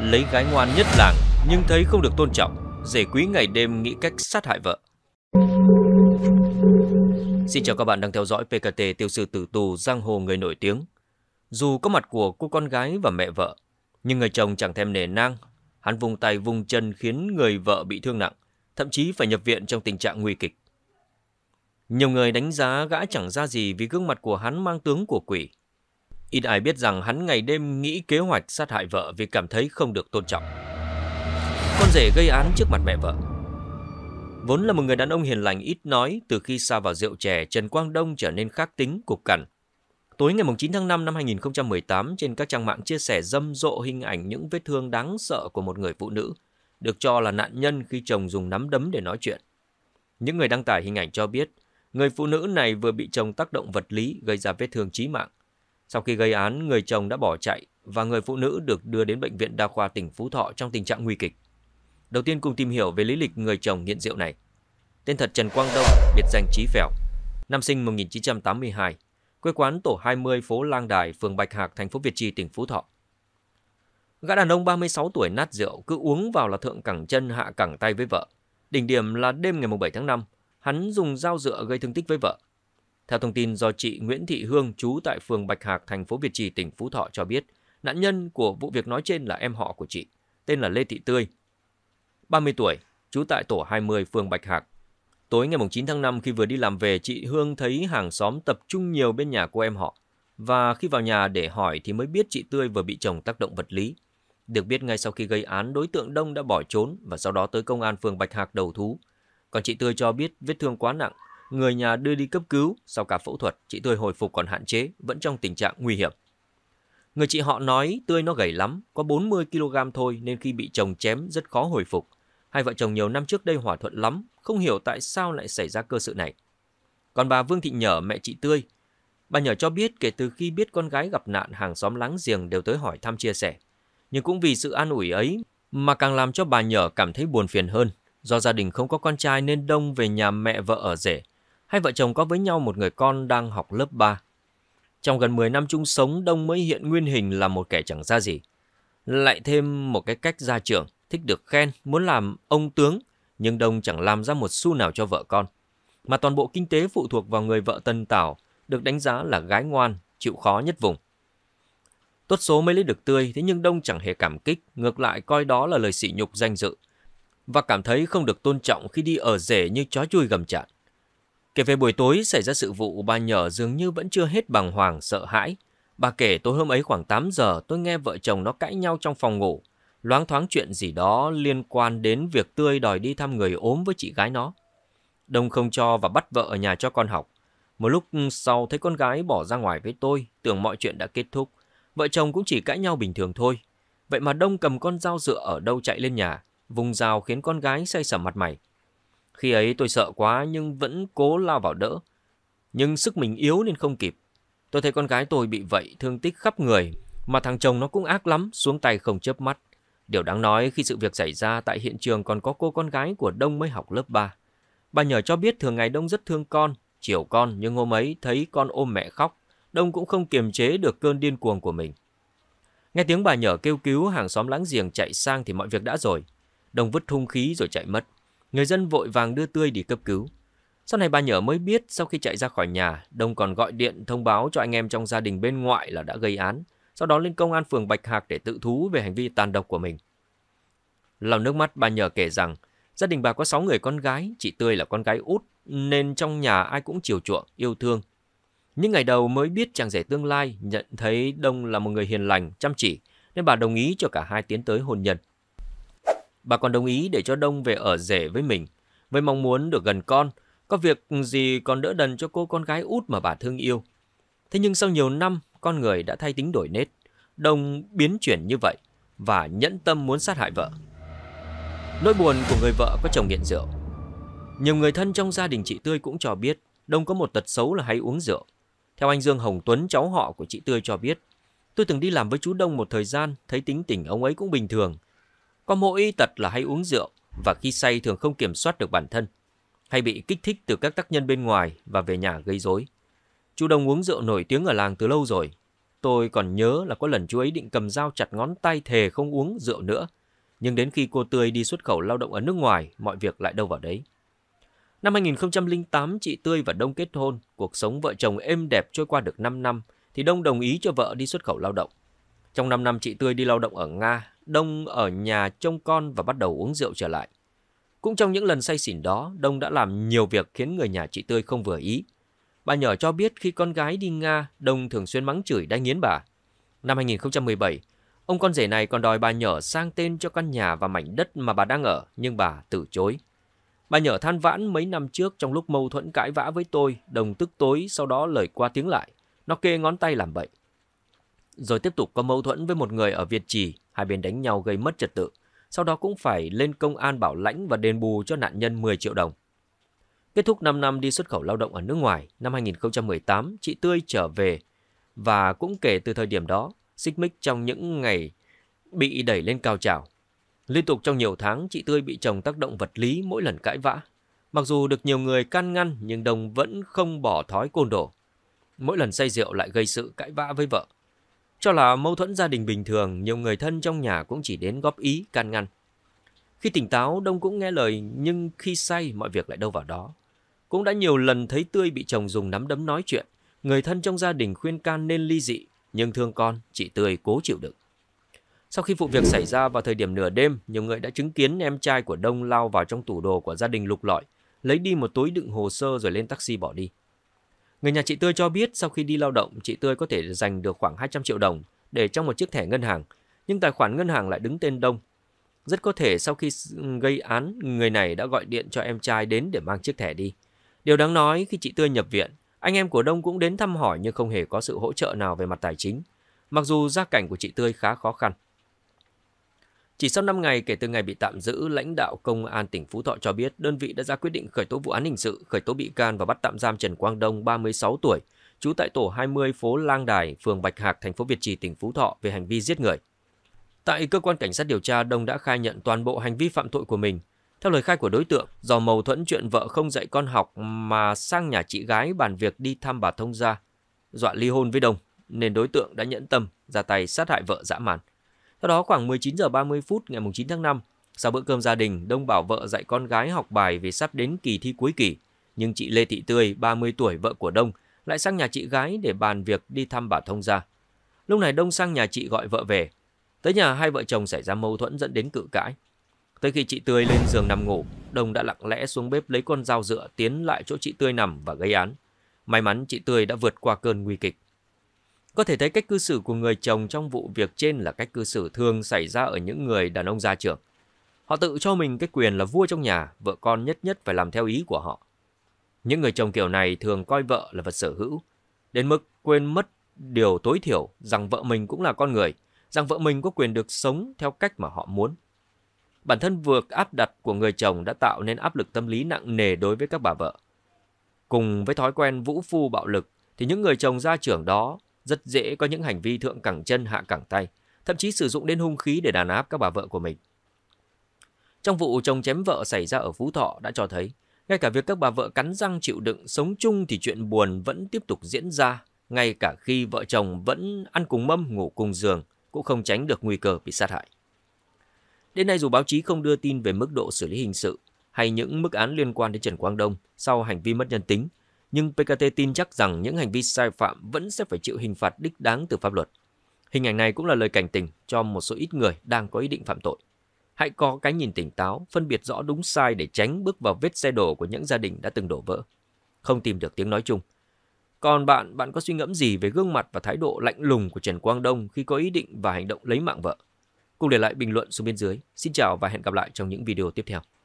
lấy gái ngoan nhất làng nhưng thấy không được tôn trọng, rể quý ngày đêm nghĩ cách sát hại vợ. Xin chào các bạn đang theo dõi PKT tiêu sư tử tù giang hồ người nổi tiếng. Dù có mặt của cô con gái và mẹ vợ, nhưng người chồng chẳng thèm nề nang. Hắn vùng tay vùng chân khiến người vợ bị thương nặng, thậm chí phải nhập viện trong tình trạng nguy kịch. Nhiều người đánh giá gã chẳng ra gì vì gương mặt của hắn mang tướng của quỷ, Ít ai biết rằng hắn ngày đêm nghĩ kế hoạch sát hại vợ vì cảm thấy không được tôn trọng. Con rể gây án trước mặt mẹ vợ. Vốn là một người đàn ông hiền lành ít nói, từ khi xa vào rượu chè, Trần Quang Đông trở nên khắc tính, cục cằn. Tối ngày 9 tháng 5 năm 2018, trên các trang mạng chia sẻ râm rộ hình ảnh những vết thương đáng sợ của một người phụ nữ, được cho là nạn nhân khi chồng dùng nắm đấm để nói chuyện. Những người đăng tải hình ảnh cho biết, người phụ nữ này vừa bị chồng tác động vật lý gây ra vết thương chí mạng. Sau khi gây án, người chồng đã bỏ chạy và người phụ nữ được đưa đến bệnh viện đa khoa tỉnh Phú Thọ trong tình trạng nguy kịch. Đầu tiên cùng tìm hiểu về lý lịch người chồng nghiện rượu này. Tên thật Trần Quang Đông, biệt danh Chí Phèo, năm sinh 1982, quê quán tổ 20 phố Lang Đài, phường Bạch Hạc, thành phố Việt Trì, tỉnh Phú Thọ. Gã đàn ông 36 tuổi nát rượu cứ uống vào là thượng cẳng chân hạ cẳng tay với vợ. Đỉnh điểm là đêm ngày 7 tháng 5, hắn dùng dao dựa gây thương tích với vợ. Theo thông tin do chị Nguyễn Thị Hương trú tại phường Bạch Hạc, thành phố Việt Trì, tỉnh Phú Thọ cho biết, nạn nhân của vụ việc nói trên là em họ của chị, tên là Lê Thị Tươi, 30 tuổi, trú tại tổ 20 phường Bạch Hạc. Tối ngày 9 tháng 5 khi vừa đi làm về, chị Hương thấy hàng xóm tập trung nhiều bên nhà cô em họ. Và khi vào nhà để hỏi thì mới biết chị Tươi vừa bị chồng tác động vật lý. Được biết ngay sau khi gây án, đối tượng Đông đã bỏ trốn và sau đó tới công an phường Bạch Hạc đầu thú. Còn chị Tươi cho biết vết thương quá nặng Người nhà đưa đi cấp cứu, sau cả phẫu thuật, chị Tươi hồi phục còn hạn chế, vẫn trong tình trạng nguy hiểm. Người chị họ nói Tươi nó gầy lắm, có 40 kg thôi nên khi bị chồng chém rất khó hồi phục. Hai vợ chồng nhiều năm trước đây hòa thuận lắm, không hiểu tại sao lại xảy ra cơ sự này. Còn bà Vương Thị Nhở, mẹ chị Tươi, bà Nhở cho biết kể từ khi biết con gái gặp nạn hàng xóm láng giềng đều tới hỏi thăm chia sẻ. Nhưng cũng vì sự an ủi ấy mà càng làm cho bà Nhở cảm thấy buồn phiền hơn. Do gia đình không có con trai nên đông về nhà mẹ vợ ở rể, hai vợ chồng có với nhau một người con đang học lớp 3. Trong gần 10 năm chung sống, Đông mới hiện nguyên hình là một kẻ chẳng ra gì. Lại thêm một cái cách ra trưởng thích được khen, muốn làm ông tướng, nhưng Đông chẳng làm ra một xu nào cho vợ con. Mà toàn bộ kinh tế phụ thuộc vào người vợ Tân Tảo, được đánh giá là gái ngoan, chịu khó nhất vùng. Tốt số mới lấy được tươi, thế nhưng Đông chẳng hề cảm kích, ngược lại coi đó là lời sỉ nhục danh dự. Và cảm thấy không được tôn trọng khi đi ở rể như chó chui gầm chạn. Kể về buổi tối xảy ra sự vụ, bà nhỏ dường như vẫn chưa hết bằng hoàng, sợ hãi. Bà kể tối hôm ấy khoảng 8 giờ tôi nghe vợ chồng nó cãi nhau trong phòng ngủ. Loáng thoáng chuyện gì đó liên quan đến việc Tươi đòi đi thăm người ốm với chị gái nó. Đông không cho và bắt vợ ở nhà cho con học. Một lúc sau thấy con gái bỏ ra ngoài với tôi, tưởng mọi chuyện đã kết thúc. Vợ chồng cũng chỉ cãi nhau bình thường thôi. Vậy mà Đông cầm con dao dựa ở đâu chạy lên nhà, vùng dao khiến con gái say sầm mặt mày. Khi ấy tôi sợ quá nhưng vẫn cố lao vào đỡ. Nhưng sức mình yếu nên không kịp. Tôi thấy con gái tôi bị vậy, thương tích khắp người. Mà thằng chồng nó cũng ác lắm, xuống tay không chớp mắt. Điều đáng nói khi sự việc xảy ra tại hiện trường còn có cô con gái của Đông mới học lớp 3. Bà nhờ cho biết thường ngày Đông rất thương con, chiều con nhưng hôm ấy thấy con ôm mẹ khóc. Đông cũng không kiềm chế được cơn điên cuồng của mình. Nghe tiếng bà nhờ kêu cứu hàng xóm láng giềng chạy sang thì mọi việc đã rồi. Đông vứt hung khí rồi chạy mất. Người dân vội vàng đưa Tươi đi cấp cứu. Sau này bà Nhở mới biết sau khi chạy ra khỏi nhà, Đông còn gọi điện thông báo cho anh em trong gia đình bên ngoại là đã gây án, sau đó lên công an phường Bạch Hạc để tự thú về hành vi tàn độc của mình. Lòng nước mắt bà Nhở kể rằng, gia đình bà có 6 người con gái, chị Tươi là con gái út, nên trong nhà ai cũng chiều chuộng, yêu thương. Những ngày đầu mới biết chàng rể tương lai nhận thấy Đông là một người hiền lành, chăm chỉ, nên bà đồng ý cho cả hai tiến tới hôn nhân. Bà còn đồng ý để cho Đông về ở rể với mình, với mong muốn được gần con, có việc gì còn đỡ đần cho cô con gái út mà bà thương yêu. Thế nhưng sau nhiều năm, con người đã thay tính đổi nết. Đông biến chuyển như vậy và nhẫn tâm muốn sát hại vợ. Nỗi buồn của người vợ có chồng nghiện rượu. Nhiều người thân trong gia đình chị Tươi cũng cho biết Đông có một tật xấu là hay uống rượu. Theo anh Dương Hồng Tuấn, cháu họ của chị Tươi cho biết, tôi từng đi làm với chú Đông một thời gian, thấy tính tình ông ấy cũng bình thường, có mỗi tật là hay uống rượu và khi say thường không kiểm soát được bản thân, hay bị kích thích từ các tác nhân bên ngoài và về nhà gây rối. Chú Đông uống rượu nổi tiếng ở làng từ lâu rồi. Tôi còn nhớ là có lần chú ấy định cầm dao chặt ngón tay thề không uống rượu nữa. Nhưng đến khi cô Tươi đi xuất khẩu lao động ở nước ngoài, mọi việc lại đâu vào đấy. Năm 2008, chị Tươi và Đông kết hôn, cuộc sống vợ chồng êm đẹp trôi qua được 5 năm, thì Đông đồng ý cho vợ đi xuất khẩu lao động. Trong 5 năm chị Tươi đi lao động ở Nga, Đông ở nhà trông con và bắt đầu uống rượu trở lại. Cũng trong những lần say xỉn đó, Đông đã làm nhiều việc khiến người nhà chị Tươi không vừa ý. Bà nhỏ cho biết khi con gái đi Nga, Đông thường xuyên mắng chửi đai nghiến bà. Năm 2017, ông con rể này còn đòi bà nhỏ sang tên cho căn nhà và mảnh đất mà bà đang ở, nhưng bà từ chối. Bà nhở than vãn mấy năm trước trong lúc mâu thuẫn cãi vã với tôi, Đồng tức tối, sau đó lời qua tiếng lại. Nó kê ngón tay làm bậy rồi tiếp tục có mâu thuẫn với một người ở Việt Trì, hai bên đánh nhau gây mất trật tự. Sau đó cũng phải lên công an bảo lãnh và đền bù cho nạn nhân 10 triệu đồng. Kết thúc 5 năm đi xuất khẩu lao động ở nước ngoài, năm 2018, chị Tươi trở về và cũng kể từ thời điểm đó, xích mích trong những ngày bị đẩy lên cao trào. Liên tục trong nhiều tháng, chị Tươi bị chồng tác động vật lý mỗi lần cãi vã. Mặc dù được nhiều người can ngăn nhưng Đồng vẫn không bỏ thói côn đồ. Mỗi lần say rượu lại gây sự cãi vã với vợ. Cho là mâu thuẫn gia đình bình thường, nhiều người thân trong nhà cũng chỉ đến góp ý, can ngăn. Khi tỉnh táo, Đông cũng nghe lời, nhưng khi say, mọi việc lại đâu vào đó. Cũng đã nhiều lần thấy Tươi bị chồng dùng nắm đấm nói chuyện. Người thân trong gia đình khuyên can nên ly dị, nhưng thương con, chị Tươi cố chịu đựng. Sau khi vụ việc xảy ra vào thời điểm nửa đêm, nhiều người đã chứng kiến em trai của Đông lao vào trong tủ đồ của gia đình lục lọi, lấy đi một túi đựng hồ sơ rồi lên taxi bỏ đi. Người nhà chị Tươi cho biết sau khi đi lao động, chị Tươi có thể dành được khoảng 200 triệu đồng để trong một chiếc thẻ ngân hàng, nhưng tài khoản ngân hàng lại đứng tên Đông. Rất có thể sau khi ừ, gây án, người này đã gọi điện cho em trai đến để mang chiếc thẻ đi. Điều đáng nói khi chị Tươi nhập viện, anh em của Đông cũng đến thăm hỏi nhưng không hề có sự hỗ trợ nào về mặt tài chính. Mặc dù gia cảnh của chị Tươi khá khó khăn. Chỉ sau 5 ngày kể từ ngày bị tạm giữ, lãnh đạo Công an tỉnh Phú Thọ cho biết đơn vị đã ra quyết định khởi tố vụ án hình sự, khởi tố bị can và bắt tạm giam Trần Quang Đông, 36 tuổi, trú tại tổ 20 phố Lang Đài, phường Bạch Hạc, thành phố Việt Trì, tỉnh Phú Thọ về hành vi giết người. Tại cơ quan cảnh sát điều tra, Đông đã khai nhận toàn bộ hành vi phạm tội của mình. Theo lời khai của đối tượng, do mâu thuẫn chuyện vợ không dạy con học mà sang nhà chị gái bàn việc đi thăm bà thông gia, dọa ly hôn với Đông, nên đối tượng đã nhẫn tâm ra tay sát hại vợ dã man. Theo đó, khoảng 19 giờ 30 phút ngày 9 tháng 5, sau bữa cơm gia đình, Đông bảo vợ dạy con gái học bài vì sắp đến kỳ thi cuối kỳ. Nhưng chị Lê Thị Tươi, 30 tuổi, vợ của Đông, lại sang nhà chị gái để bàn việc đi thăm bà thông gia. Lúc này Đông sang nhà chị gọi vợ về. Tới nhà hai vợ chồng xảy ra mâu thuẫn dẫn đến cự cãi. Tới khi chị Tươi lên giường nằm ngủ, Đông đã lặng lẽ xuống bếp lấy con dao dựa tiến lại chỗ chị Tươi nằm và gây án. May mắn chị Tươi đã vượt qua cơn nguy kịch. Có thể thấy cách cư xử của người chồng trong vụ việc trên là cách cư xử thường xảy ra ở những người đàn ông gia trưởng. Họ tự cho mình cái quyền là vua trong nhà, vợ con nhất nhất phải làm theo ý của họ. Những người chồng kiểu này thường coi vợ là vật sở hữu, đến mức quên mất điều tối thiểu rằng vợ mình cũng là con người, rằng vợ mình có quyền được sống theo cách mà họ muốn. Bản thân vượt áp đặt của người chồng đã tạo nên áp lực tâm lý nặng nề đối với các bà vợ. Cùng với thói quen vũ phu bạo lực thì những người chồng gia trưởng đó rất dễ có những hành vi thượng cẳng chân hạ cẳng tay, thậm chí sử dụng đến hung khí để đàn áp các bà vợ của mình. Trong vụ chồng chém vợ xảy ra ở Phú Thọ đã cho thấy, ngay cả việc các bà vợ cắn răng chịu đựng sống chung thì chuyện buồn vẫn tiếp tục diễn ra, ngay cả khi vợ chồng vẫn ăn cùng mâm ngủ cùng giường cũng không tránh được nguy cơ bị sát hại. Đến nay dù báo chí không đưa tin về mức độ xử lý hình sự hay những mức án liên quan đến Trần Quang Đông sau hành vi mất nhân tính, nhưng PKT tin chắc rằng những hành vi sai phạm vẫn sẽ phải chịu hình phạt đích đáng từ pháp luật. Hình ảnh này cũng là lời cảnh tỉnh cho một số ít người đang có ý định phạm tội. Hãy có cái nhìn tỉnh táo, phân biệt rõ đúng sai để tránh bước vào vết xe đổ của những gia đình đã từng đổ vỡ. Không tìm được tiếng nói chung. Còn bạn, bạn có suy ngẫm gì về gương mặt và thái độ lạnh lùng của Trần Quang Đông khi có ý định và hành động lấy mạng vợ? Cùng để lại bình luận xuống bên dưới. Xin chào và hẹn gặp lại trong những video tiếp theo.